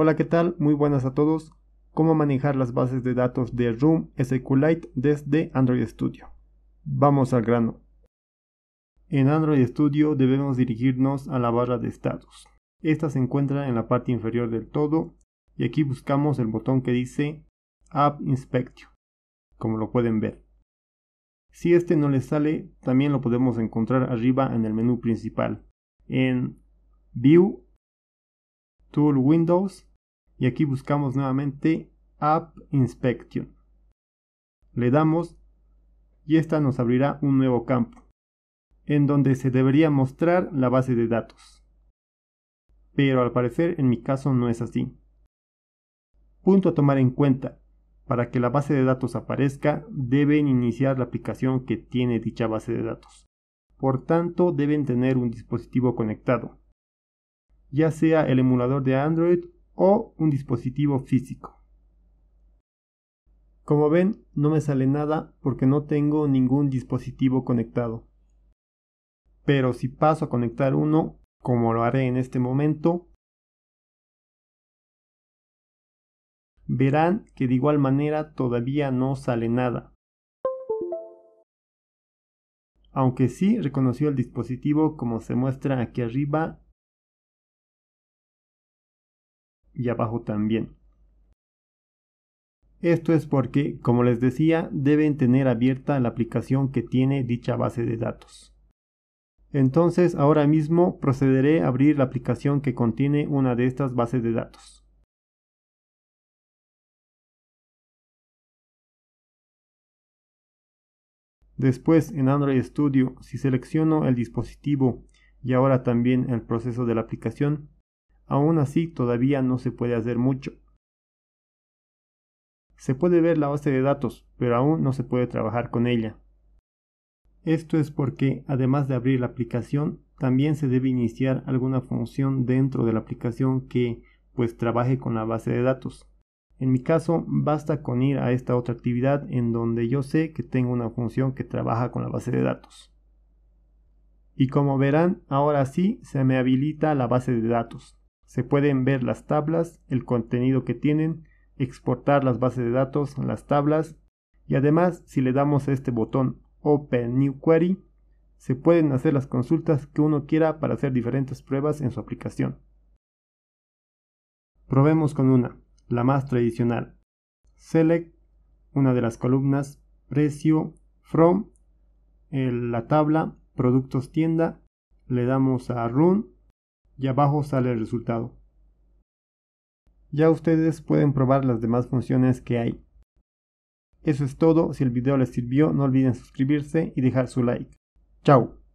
Hola, ¿qué tal? Muy buenas a todos. Cómo manejar las bases de datos de Room SQLite desde Android Studio. Vamos al grano. En Android Studio debemos dirigirnos a la barra de estados Esta se encuentra en la parte inferior del todo y aquí buscamos el botón que dice App Inspection, como lo pueden ver. Si este no les sale, también lo podemos encontrar arriba en el menú principal, en View, Tool Windows y aquí buscamos nuevamente App Inspection. Le damos y esta nos abrirá un nuevo campo en donde se debería mostrar la base de datos. Pero al parecer en mi caso no es así. Punto a tomar en cuenta. Para que la base de datos aparezca, deben iniciar la aplicación que tiene dicha base de datos. Por tanto, deben tener un dispositivo conectado, ya sea el emulador de Android o un dispositivo físico. Como ven, no me sale nada porque no tengo ningún dispositivo conectado. Pero si paso a conectar uno, como lo haré en este momento, verán que de igual manera todavía no sale nada. Aunque sí reconoció el dispositivo como se muestra aquí arriba y abajo también. Esto es porque, como les decía, deben tener abierta la aplicación que tiene dicha base de datos. Entonces ahora mismo procederé a abrir la aplicación que contiene una de estas bases de datos. Después en Android Studio, si selecciono el dispositivo y ahora también el proceso de la aplicación, Aún así, todavía no se puede hacer mucho. Se puede ver la base de datos, pero aún no se puede trabajar con ella. Esto es porque, además de abrir la aplicación, también se debe iniciar alguna función dentro de la aplicación que, pues, trabaje con la base de datos. En mi caso, basta con ir a esta otra actividad en donde yo sé que tengo una función que trabaja con la base de datos. Y como verán, ahora sí se me habilita la base de datos. Se pueden ver las tablas, el contenido que tienen, exportar las bases de datos, las tablas y además si le damos a este botón Open New Query se pueden hacer las consultas que uno quiera para hacer diferentes pruebas en su aplicación. Probemos con una, la más tradicional. Select, una de las columnas, precio, from, la tabla, productos tienda, le damos a run y abajo sale el resultado. Ya ustedes pueden probar las demás funciones que hay. Eso es todo, si el video les sirvió no olviden suscribirse y dejar su like. ¡Chao!